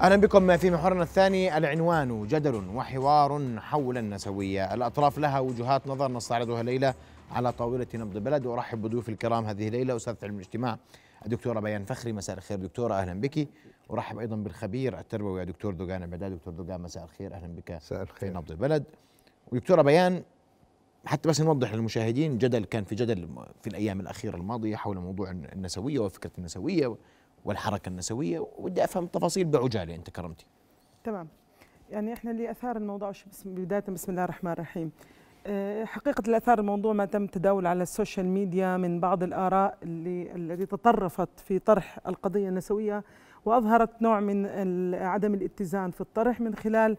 اهلا بكم في محورنا الثاني العنوان جدل وحوار حول النسويه، الاطراف لها وجهات نظر نستعرضها الليله على طاوله نبض بلد وارحب بضيوف الكرام هذه الليله استاذ علم الاجتماع الدكتوره بيان فخري مساء الخير دكتوره اهلا بك ارحب ايضا بالخبير التربوي دكتور دوغان عبدال دكتور دوغان مساء الخير اهلا بك مساء الخير في نبض البلد ودكتوره بيان حتى بس نوضح للمشاهدين جدل كان في جدل في الايام الاخيره الماضيه حول موضوع النسويه وفكره النسويه والحركه النسويه ودي افهم التفاصيل بعجاله انت كرمتي تمام يعني احنا اللي اثار الموضوع بسم بدايه بسم الله الرحمن الرحيم آه، حقيقة الأثار الموضوع ما تم تداول على السوشيال ميديا من بعض الآراء اللي التي تطرفت في طرح القضية النسوية وأظهرت نوع من عدم الاتزان في الطرح من خلال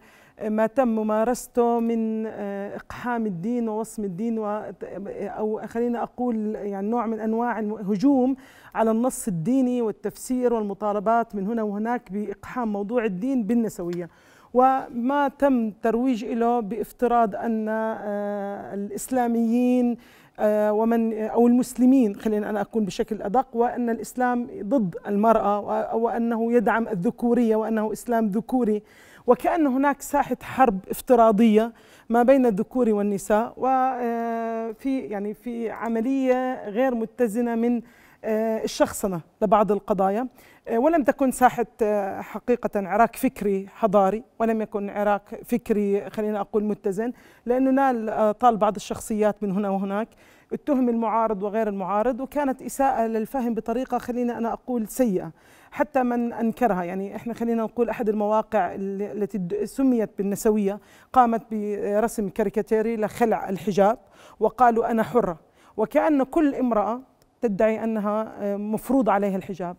ما تم ممارسته من آه، إقحام الدين ووصم الدين أو خلينا أقول يعني نوع من أنواع الهجوم على النص الديني والتفسير والمطالبات من هنا وهناك بإقحام موضوع الدين بالنسوية وما تم ترويج له بافتراض أن آه، الإسلاميين آه، ومن او المسلمين خلينا انا اكون بشكل ادق وان الاسلام ضد المراه وانه يدعم الذكوريه وانه اسلام ذكوري وكان هناك ساحه حرب افتراضيه ما بين الذكور والنساء وفي آه، يعني في عمليه غير متزنه من آه، الشخصنة لبعض القضايا آه، ولم تكن ساحة آه، حقيقة عراق فكري حضاري ولم يكن عراق فكري خلينا أقول متزن لأنه نال طال بعض الشخصيات من هنا وهناك اتهم المعارض وغير المعارض وكانت إساءة للفهم بطريقة خلينا أنا أقول سيئة حتى من أنكرها يعني إحنا خلينا نقول أحد المواقع التي سميت بالنسوية قامت برسم كاريكاتيري لخلع الحجاب وقالوا أنا حرة وكأن كل امرأة تدعي انها آه، مفروض عليها الحجاب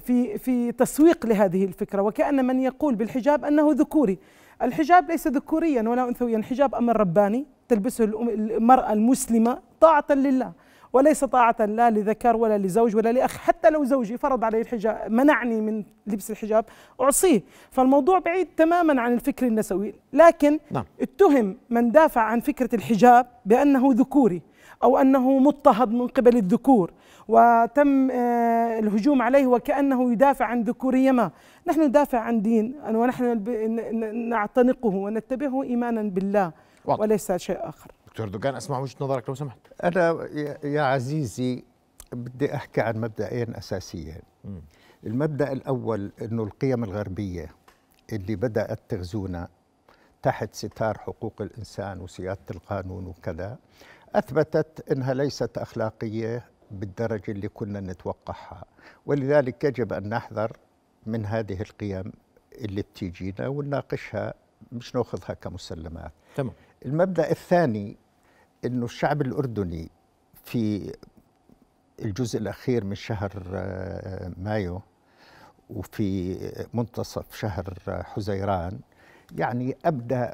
في في تسويق لهذه الفكره وكان من يقول بالحجاب انه ذكوري الحجاب ليس ذكوريا ولا انثويا الحجاب امر رباني تلبسه المراه المسلمه طاعه لله وليس طاعة لا لذكر ولا لزوج ولا لأخ حتى لو زوجي فرض علي الحجاب منعني من لبس الحجاب أعصيه فالموضوع بعيد تماما عن الفكر النسوي لكن نعم. اتهم من دافع عن فكرة الحجاب بأنه ذكوري أو أنه مضطهد من قبل الذكور وتم آه، الهجوم عليه وكأنه يدافع عن ذكورية ما نحن ندافع عن دين ونحن نعتنقه ونتبعه إيمانا بالله واضح. وليس شيء آخر دكتور دوغان أسمع وجهة نظرك لو سمحت أنا يا عزيزي بدي أحكي عن مبدأين أساسيين المبدأ الأول أنه القيم الغربية اللي بدأت تغزونا تحت ستار حقوق الإنسان وسيادة القانون وكذا أثبتت أنها ليست أخلاقية بالدرجة اللي كنا نتوقعها ولذلك يجب أن نحذر من هذه القيم اللي بتيجينا ونناقشها مش ناخذها كمسلمات تمام المبدأ الثاني أنه الشعب الأردني في الجزء الأخير من شهر آه، مايو وفي منتصف شهر آه، حزيران يعني أبدى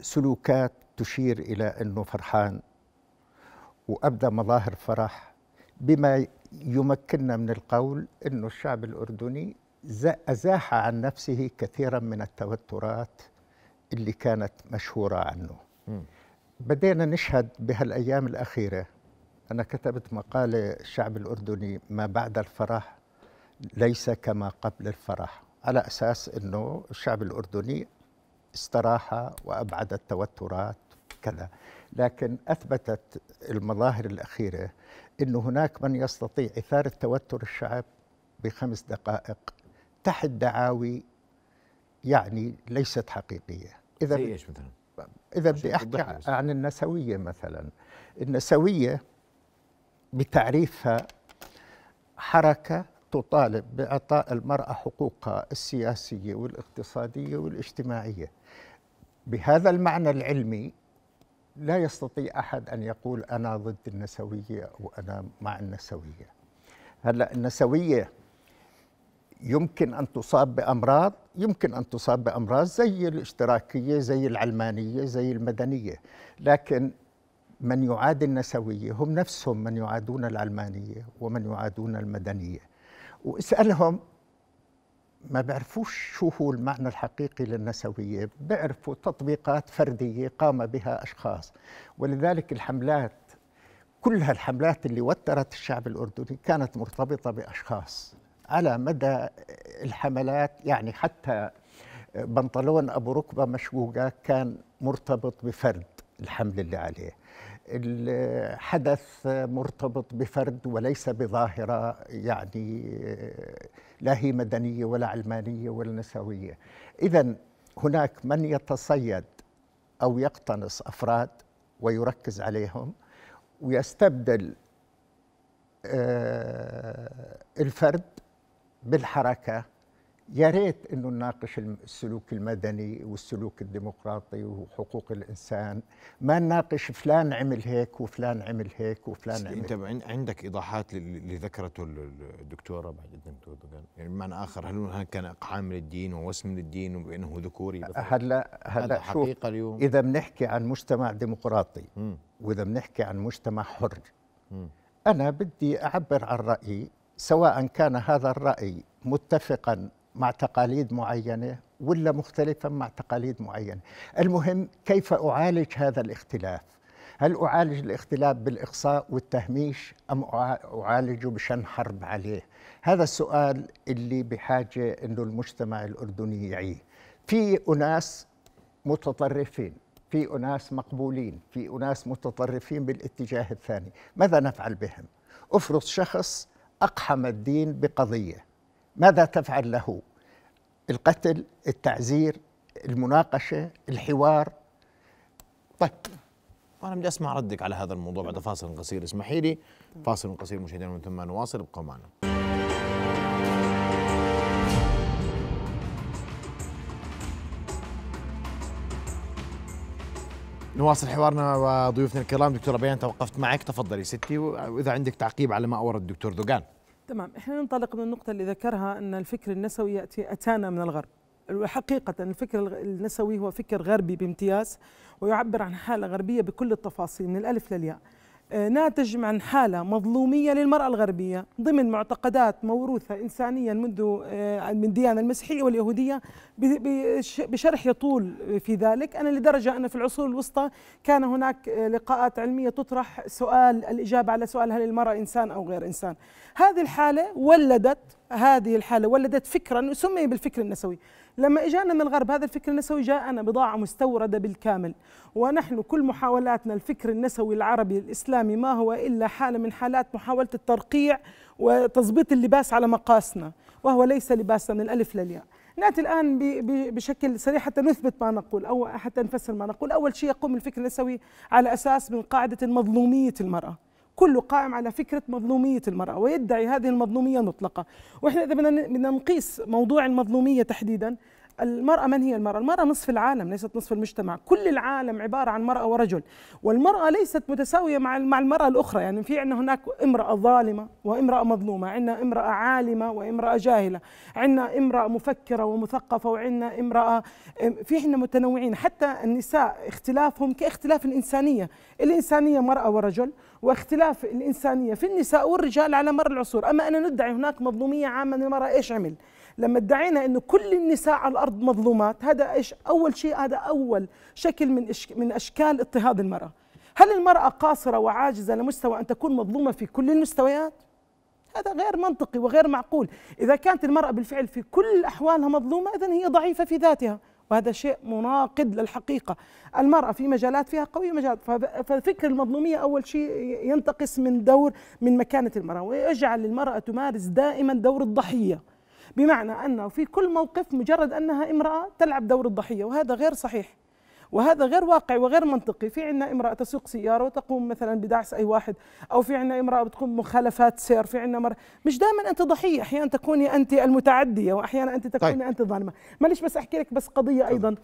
سلوكات تشير إلى أنه فرحان وابدى مظاهر فرح بما يمكننا من القول أن الشعب الأردني أزاح عن نفسه كثيرا من التوترات اللي كانت مشهورة عنه بدينا نشهد بهالأيام الأخيرة أنا كتبت مقالة الشعب الأردني ما بعد الفرح ليس كما قبل الفرح على أساس أنه الشعب الأردني استراح وأبعد التوترات كذا لكن أثبتت المظاهر الأخيرة أن هناك من يستطيع إثارة توتر الشعب بخمس دقائق تحت دعاوي يعني ليست حقيقية إذا زي إيش مثلا؟ إذا بدي أحكي عن النسوية مثلا النسوية بتعريفها حركة تطالب بإعطاء المرأة حقوقها السياسية والاقتصادية والاجتماعية بهذا المعنى العلمي لا يستطيع أحد أن يقول أنا ضد النسوية أو أنا مع النسوية هلأ النسوية يمكن أن تصاب بأمراض يمكن أن تصاب بأمراض زي الاشتراكية زي العلمانية زي المدنية لكن من يعادي النسوية هم نفسهم من يعادون العلمانية ومن يعادون المدنية واسألهم ما بيعرفوش شو هو المعنى الحقيقي للنسوية بيعرفوا تطبيقات فردية قام بها أشخاص ولذلك الحملات كلها الحملات اللي وترت الشعب الأردني كانت مرتبطة بأشخاص على مدى الحملات يعني حتى بنطلون أبو ركبة مشقوقة كان مرتبط بفرد الحمل اللي عليه الحدث مرتبط بفرد وليس بظاهرة يعني آه، لا هي مدنية ولا علمانية ولا نسوية إذا هناك من يتصيد أو يقتنص أفراد ويركز عليهم ويستبدل آه، الفرد بالحركة يا ريت انه نناقش السلوك المدني والسلوك الديمقراطي وحقوق الانسان ما نناقش فلان عمل هيك وفلان عمل هيك وفلان عمل انت عندك ايضاحات اللي ذكرته الدكتوره بعد اذنك يعني بمعنى اخر هل هناك كان اقحام للدين ووسم للدين وبانه ذكوري هلا هلا حقيقه اليوم اذا بنحكي عن مجتمع ديمقراطي واذا بنحكي عن مجتمع حر انا بدي اعبر عن رايي سواء كان هذا الراي متفقا مع تقاليد معينه ولا مختلفا مع تقاليد معينه المهم كيف اعالج هذا الاختلاف هل اعالج الاختلاف بالاقصاء والتهميش ام اعالجه بشن حرب عليه هذا السؤال اللي بحاجه انه المجتمع الاردني يعيه في اناس متطرفين في اناس مقبولين في اناس متطرفين بالاتجاه الثاني ماذا نفعل بهم افرض شخص اقحم الدين بقضيه ماذا تفعل له القتل التعزير المناقشه الحوار طيب وانا بدي اسمع ردك على هذا الموضوع بعد فاصل قصير اسمحي لي فاصل قصير مشاهدينا ومن ثم نواصل ابقوا معنا نواصل حوارنا وضيوفنا الكرام دكتوره بيان توقفت معك تفضلي ستي واذا عندك تعقيب على ما اورد الدكتور دوغان تمام احنا ننطلق من النقطة اللي ذكرها أن الفكر النسوي يأتي أتانا من الغرب وحقيقة الفكر النسوي هو فكر غربي بامتياز ويعبر عن حالة غربية بكل التفاصيل من الألف للياء ناتج عن حالة مظلومية للمرأة الغربية ضمن معتقدات موروثة إنسانيا منذ آه، من الديانة المسيحية واليهودية بشرح يطول في ذلك أنا لدرجة أن في العصور الوسطى كان هناك لقاءات علمية تطرح سؤال الإجابة على سؤال هل المرأة إنسان أو غير إنسان هذه الحالة ولدت هذه الحالة ولدت فكرا سمي بالفكر النسوي لما اجانا من الغرب هذا الفكر النسوي جاءنا بضاعه مستورده بالكامل ونحن كل محاولاتنا الفكر النسوي العربي الاسلامي ما هو الا حاله من حالات محاوله الترقيع وتظبيط اللباس على مقاسنا وهو ليس لباسا من الالف للياء ناتي الان بشكل سريع حتى نثبت ما نقول او حتى نفسر ما نقول اول شيء يقوم الفكر النسوي على اساس من قاعده مظلوميه المراه كله قائم على فكرة مظلومية المرأة ويدعي هذه المظلومية مطلقة وإحنا إذا بدنا نقيس موضوع المظلومية تحديدا المرأة من هي المرأة؟ المرأة نصف العالم ليست نصف المجتمع، كل العالم عبارة عن مرأة ورجل، والمرأة ليست متساوية مع مع المرأة الأخرى، يعني في عندنا هناك امرأة ظالمة وامرأة مظلومة، عندنا امرأة عالمة وامرأة جاهلة، عندنا امرأة مفكرة ومثقفة وعندنا امرأة في احنا متنوعين، حتى النساء اختلافهم كاختلاف الإنسانية، الإنسانية مرأة ورجل واختلاف الإنسانية في النساء والرجال على مر العصور أما أنا ندعي هناك مظلومية عامة للمرأة إيش عمل لما ادعينا أنه كل النساء على الأرض مظلومات هذا إيش أول شيء هذا أول شكل من, إشك من أشكال اضطهاد المرأة هل المرأة قاصرة وعاجزة لمستوى أن تكون مظلومة في كل المستويات؟ هذا غير منطقي وغير معقول إذا كانت المرأة بالفعل في كل أحوالها مظلومة إذن هي ضعيفة في ذاتها وهذا شيء مناقض للحقيقة المرأة في مجالات فيها قوية مجالات ففكر المظلومية أول شيء ينتقص من دور من مكانة المرأة ويجعل المرأة تمارس دائما دور الضحية بمعنى أنه في كل موقف مجرد أنها امرأة تلعب دور الضحية وهذا غير صحيح وهذا غير واقعي وغير منطقي في عندنا امراه تسوق سياره وتقوم مثلا بدعس اي واحد او في عندنا امراه بتقوم مخالفات سير في عندنا مر... مش دائما انت ضحيه احيانا تكوني انت المتعديه واحيانا انت تكوني طيب. انت ظالمه معلش بس احكي لك بس قضيه ايضا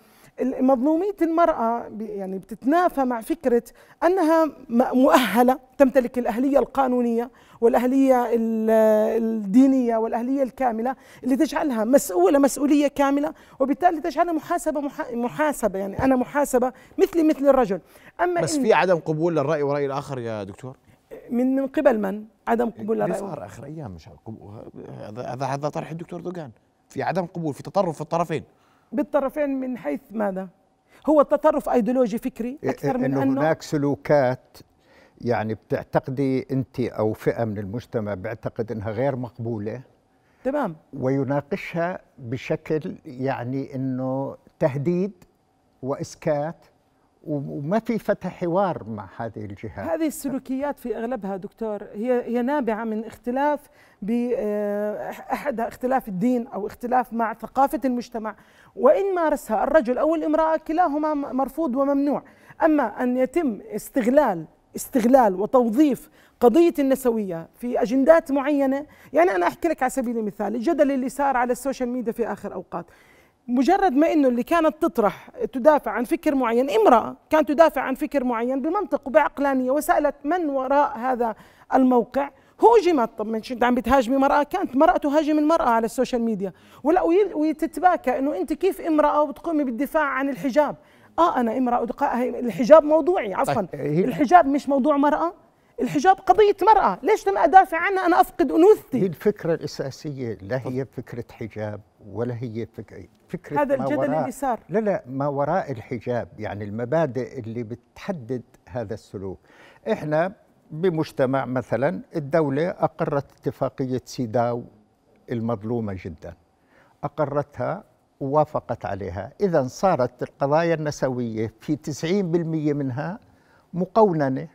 مظلومية المرأة يعني بتتنافى مع فكرة أنها مؤهلة تمتلك الأهلية القانونية والأهلية الدينية والأهلية الكاملة اللي تجعلها مسؤولة مسؤولية كاملة وبالتالي تجعلها محاسبة محاسبة يعني أنا محاسبة مثلي مثل الرجل أما بس في عدم قبول للرأي ورأي الآخر يا دكتور من من قبل من عدم قبول اللي إيه، صار آخر أيام مش هذا هذا طرح الدكتور دوغان في عدم قبول في تطرف في الطرفين بالطرفين من حيث ماذا؟ هو التطرف ايديولوجي فكري إيه، اكثر من انه, أنه هناك سلوكات يعني بتعتقدي انت او فئه من المجتمع بيعتقد انها غير مقبوله تمام ويناقشها بشكل يعني انه تهديد واسكات وما في فتح حوار مع هذه الجهات هذه السلوكيات في اغلبها دكتور هي هي نابعه من اختلاف آه، احد اختلاف الدين او اختلاف مع ثقافه المجتمع وان مارسها الرجل او الامراه كلاهما مرفوض وممنوع اما ان يتم استغلال استغلال وتوظيف قضية النسوية في أجندات معينة يعني أنا أحكي لك على سبيل المثال الجدل اللي صار على السوشيال ميديا في آخر أوقات مجرد ما انه اللي كانت تطرح تدافع عن فكر معين امراه كانت تدافع عن فكر معين بمنطق وبعقلانيه وسالت من وراء هذا الموقع هوجمت طب مش انت عم بتهاجمي مرأة كانت مرأة تهاجم المرأة على السوشيال ميديا ولا وتتباكى انه انت كيف امرأة وبتقومي بالدفاع عن الحجاب اه انا امرأة الحجاب موضوعي عفوا طيب، الحجاب مش موضوع مرأة الحجاب قضية مرأة ليش لما أدافع عنها أنا أفقد أنوثتي الفكرة الأساسية لا هي فكرة حجاب ولا هي فكرة, فكرة هذا الجدل وراء صار لا لا ما وراء الحجاب يعني المبادئ اللي بتحدد هذا السلوك إحنا بمجتمع مثلا الدولة أقرت اتفاقية سيداو المظلومة جدا أقرتها ووافقت عليها إذا صارت القضايا النسوية في 90% منها مقوننة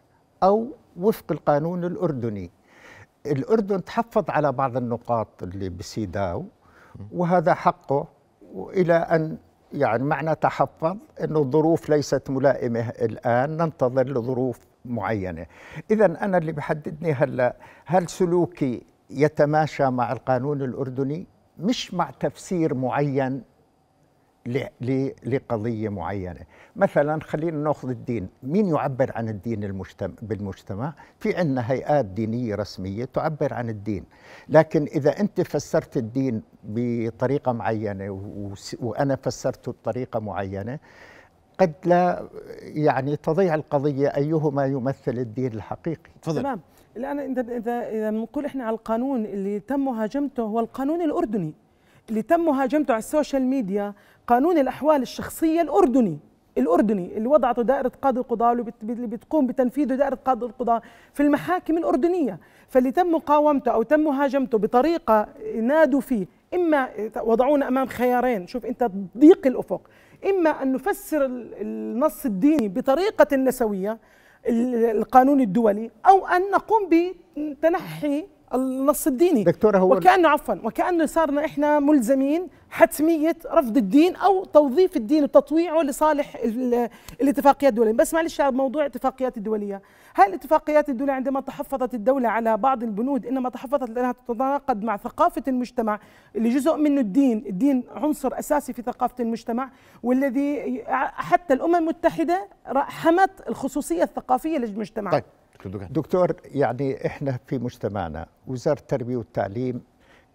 أو وفق القانون الأردني الأردن تحفظ على بعض النقاط اللي بسيداو وهذا حقه إلى أن يعني معنى تحفظ أنه الظروف ليست ملائمة الآن ننتظر لظروف معينة إذا أنا اللي بحددني هلأ هل سلوكي يتماشى مع القانون الأردني مش مع تفسير معين لقضية معينة مثلا خلينا ناخذ الدين مين يعبر عن الدين المجتمع بالمجتمع في عندنا هيئات دينية رسمية تعبر عن الدين لكن إذا أنت فسرت الدين بطريقة معينة وأنا فسرته بطريقة معينة قد لا يعني تضيع القضية أيهما يمثل الدين الحقيقي تمام الآن إذا إذا بنقول إحنا على القانون اللي تم مهاجمته هو القانون الأردني اللي تم مهاجمته على السوشيال ميديا قانون الأحوال الشخصية الأردني الأردني اللي وضعته دائرة قاضي القضاه اللي بتقوم بتنفيذه دائرة قاضي القضاه في المحاكم الأردنية فاللي تم مقاومته أو تم مهاجمته بطريقة نادوا فيه إما وضعونا أمام خيارين شوف أنت ضيق الأفق إما أن نفسر النص الديني بطريقة نسوية القانون الدولي أو أن نقوم بتنحي النص الديني دكتورة هو وكأنه عفوا وكأنه صارنا إحنا ملزمين حتمية رفض الدين أو توظيف الدين وتطويعه لصالح الاتفاقيات الدولية بس معلش موضوع الاتفاقيات الدولية هل الاتفاقيات الدولية عندما تحفظت الدولة على بعض البنود إنما تحفظت لأنها تتناقض مع ثقافة المجتمع اللي جزء منه الدين الدين عنصر أساسي في ثقافة المجتمع والذي حتى الأمم المتحدة حمت الخصوصية الثقافية للمجتمع طيب. دكتور دكتور دكتور يعني احنا في مجتمعنا وزاره التربيه والتعليم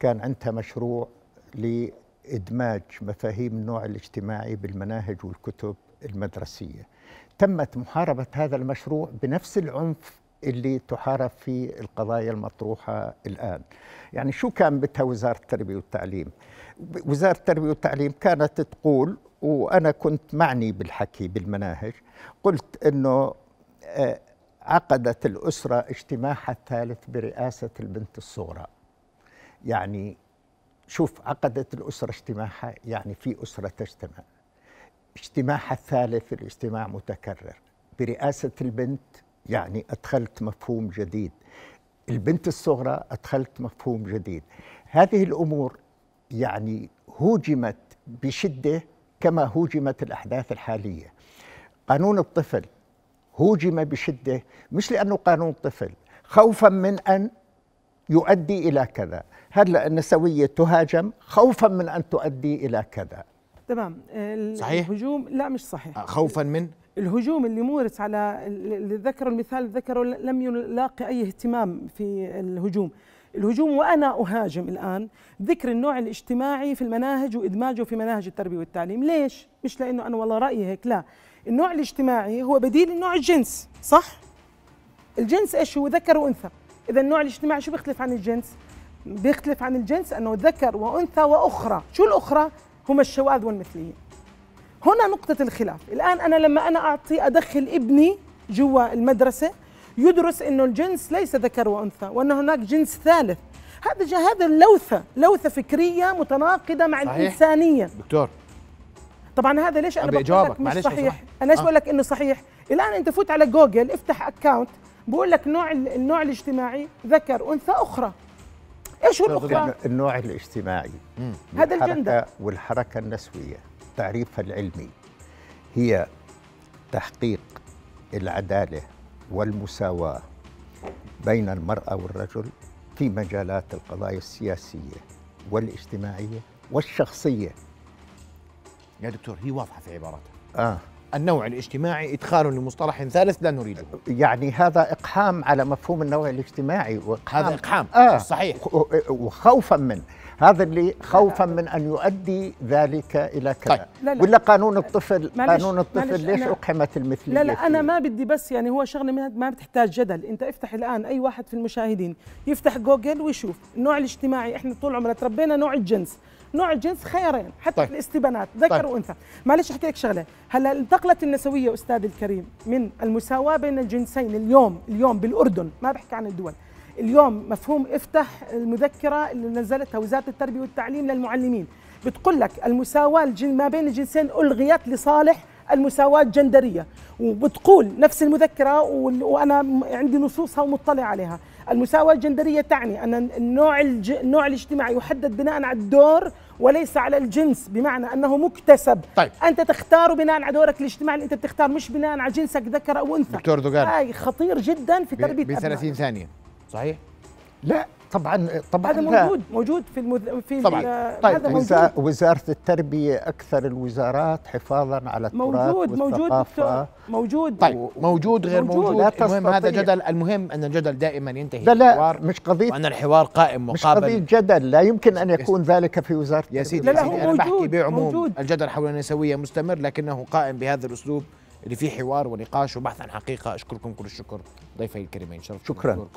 كان عندها مشروع لادماج مفاهيم النوع الاجتماعي بالمناهج والكتب المدرسيه. تمت محاربه هذا المشروع بنفس العنف اللي تحارب فيه القضايا المطروحه الان. يعني شو كان بدها وزاره التربيه والتعليم؟ وزاره التربيه والتعليم كانت تقول وانا كنت معني بالحكي بالمناهج قلت انه آه، عقدت الأسرة اجتماعها الثالث برئاسة البنت الصغرى يعني شوف عقدت الأسرة اجتماعها يعني في أسرة تجتمع اجتماعها الثالث الاجتماع متكرر برئاسة البنت يعني أدخلت مفهوم جديد البنت الصغرى أدخلت مفهوم جديد هذه الأمور يعني هوجمت بشدة كما هوجمت الأحداث الحالية قانون الطفل هوجم بشده مش لانه قانون طفل خوفا من ان يؤدي الى كذا هلا النسويه تهاجم خوفا من ان تؤدي الى كذا تمام صحيح الهجوم لا مش صحيح آه، خوفا من الهجوم اللي مورس على الذكر ذكروا المثال ذكره لم يلاقي اي اهتمام في الهجوم الهجوم وأنا أهاجم الآن ذكر النوع الاجتماعي في المناهج وإدماجه في مناهج التربية والتعليم ليش؟ مش لأنه أنا والله رأيي هيك لا النوع الاجتماعي هو بديل النوع الجنس صح؟ الجنس إيش هو ذكر وأنثى إذا النوع الاجتماعي شو بيختلف عن الجنس؟ بيختلف عن الجنس أنه ذكر وأنثى وأخرى شو الأخرى؟ هما الشواذ والمثليين هنا نقطة الخلاف الآن أنا لما أنا أعطي أدخل ابني جوا المدرسة يدرس انه الجنس ليس ذكر وانثى وان هناك جنس ثالث هذا هذا لوثه لوثه فكريه متناقضه مع صحيح. الانسانيه دكتور طبعا هذا ليش انا بقول لك مش صحيح. صحيح انا ليش آه. بقول لك انه صحيح الان انت فوت على جوجل افتح اكونت بقول لك نوع النوع الاجتماعي ذكر انثى اخرى ايش هو الاخرى النوع الاجتماعي هذا الجندر والحركه النسويه تعريفها العلمي هي تحقيق العداله والمساواة بين المرأة والرجل في مجالات القضايا السياسية والاجتماعية والشخصية يا دكتور هي واضحة في عبارتها آه النوع الاجتماعي إدخال لمصطلح ثالث لا نريده يعني هذا إقحام على مفهوم النوع الاجتماعي وإقحام هذا إقحام آه صحيح وخوفا منه هذا اللي خوفا من ان يؤدي ذلك الى كذا طيب. لا لا. ولا قانون الطفل قانون الطفل ليش اقحمت المثليه لا لا فيه. انا ما بدي بس يعني هو شغله ما بتحتاج جدل انت افتح الان اي واحد في المشاهدين يفتح جوجل ويشوف النوع الاجتماعي احنا طول عمرنا تربينا نوع الجنس نوع الجنس خيارين حتى طيب. الاستبانات ذكر طيب. وانثى معلش احكي لك شغله هلا انتقلت النسويه استاذ الكريم من المساواه بين الجنسين اليوم اليوم بالاردن ما بحكي عن الدول اليوم مفهوم افتح المذكره اللي نزلتها وزاره التربيه والتعليم للمعلمين بتقول لك المساواه ما بين الجنسين الغيت لصالح المساواة الجندرية وبتقول نفس المذكرة وأنا عندي نصوصها ومطلع عليها المساواة الجندرية تعني أن النوع, الج... النوع الاجتماعي يحدد بناء على الدور وليس على الجنس بمعنى أنه مكتسب طيب. أنت تختار بناء على دورك الاجتماعي اللي أنت بتختار مش بناء على جنسك ذكر أو أنثى دكتور دوغان هاي خطير جدا في تربية ب 30 ثانية صحيح؟ لا طبعا طبعا هذا موجود موجود في المذ... في طبعا طيب هذا موجود. وزاره التربيه اكثر الوزارات حفاظا على التراث موجود والثقافة. موجود طيب، موجود طيب موجود غير موجود, موجود. لا المهم هذا جدل المهم ان الجدل دائما ينتهي لا لا الحوار مش قضيه وان الحوار قائم مقابل مش قضيه جدل لا يمكن ان يكون يس ذلك في وزاره يا سيدي, لا لا سيدي انا بحكي بعموم موجود. الجدل حول النسويه مستمر لكنه قائم بهذا الاسلوب اللي فيه حوار ونقاش وبحث عن حقيقه اشكركم كل الشكر ضيفي الكريمين شرف شكرا